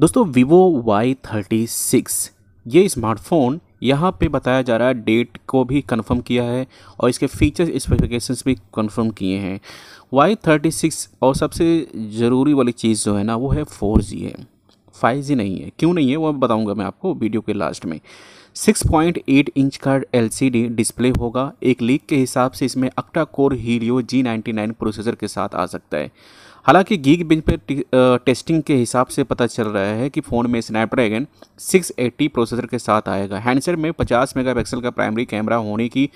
दोस्तों Vivo Y thirty six ये smartphone यहाँ पे बताया जा रहा है डेट को भी कंफर्म किया है और इसके फीचर स्पेसिफिकेशंस भी कंफर्म किए हैं वाई थर्टी सिक्स और सबसे ज़रूरी वाली चीज़ जो है ना वो है फोर जी है फाइव जी नहीं है क्यों नहीं है वो बताऊँगा मैं आपको वीडियो के लास्ट में 6.8 इंच का एलसीडी डिस्प्ले होगा एक लीक के हिसाब से इसमें octa core Helio G processor के साथ आ सकता है हालांकि गीग बिंज पर टेस्टिंग के हिसाब से पता चल रहा है कि फ़ोन में स्नैपड्रैगन 680 प्रोसेसर के साथ आएगा हैंडसेट में 50 मेगापिक्सल का प्राइमरी कैमरा होने की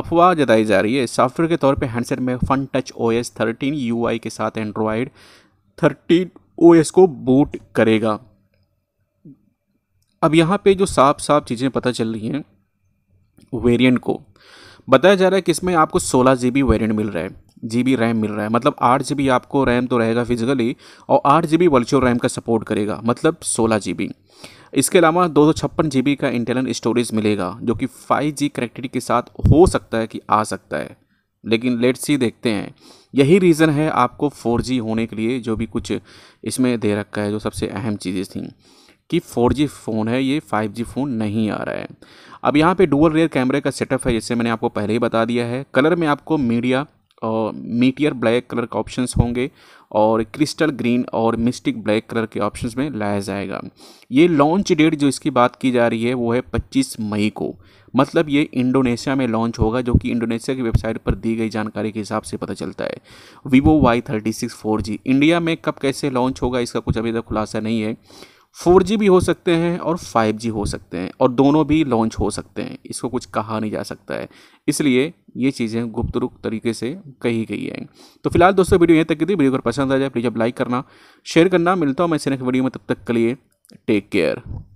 अफवाह जताई जा रही है सॉफ्टवेयर के तौर पर हैंडसेट में Funtouch O S thirteen U I के साथ एंड्रॉयड थर्टीन ओ एस को बूट करेगा अब यहाँ पे जो साफ साफ चीज़ें पता चल रही हैं वेरिएंट को बताया जा रहा है कि इसमें आपको सोलह जी बी मिल रहा है जी बी रैम मिल रहा है मतलब आठ जी बी आपको रैम तो रहेगा फिजिकली और आठ जी बी वर्चुअल रैम का सपोर्ट करेगा मतलब सोलह जी बी इसके अलावा दो सौ छप्पन जी बी का इंटरनल स्टोरेज मिलेगा जो कि फाइव जी कनेक्टिविटी के साथ हो सकता है कि आ सकता है लेकिन लेट्स ही देखते हैं यही रीज़न है आपको फोर जी होने के लिए जो भी कुछ इसमें दे रखा है जो सबसे अहम चीज़ें थी कि फोर जी फ़ोन है ये फाइव जी फ़ोन नहीं आ रहा है अब यहाँ पे डुअल रेयर कैमरे का सेटअप है जिससे मैंने आपको पहले ही बता दिया है कलर में आपको मीडिया मीटियर ब्लैक कलर के ऑप्शंस होंगे और क्रिस्टल ग्रीन और मिस्टिक ब्लैक कलर के ऑप्शंस में लाया जाएगा ये लॉन्च डेट जो इसकी बात की जा रही है वो है 25 मई को मतलब ये इंडोनेशिया में लॉन्च होगा जो कि इंडोनेशिया की वेबसाइट पर दी गई जानकारी के हिसाब से पता चलता है Vivo Y thirty six four G India में कब कैसे लॉन्च होगा इसका कुछ अभी तक खुलासा नहीं है फोर जी भी हो सकते हैं और फाइव जी हो सकते हैं और दोनों भी लॉन्च हो सकते हैं इसको कुछ कहा नहीं जा सकता है इसलिए ये चीज़ें गुप्त रूप तरीके से कही गई है तो फिलहाल दोस्तों वीडियो यहीं तक की थी वीडियो अगर पसंद आ जाए प्लीज़ आप लाइक करना शेयर करना मिलता हूँ मैं इसे नेक्स्ट वीडियो में तब तक के लिए टेक केयर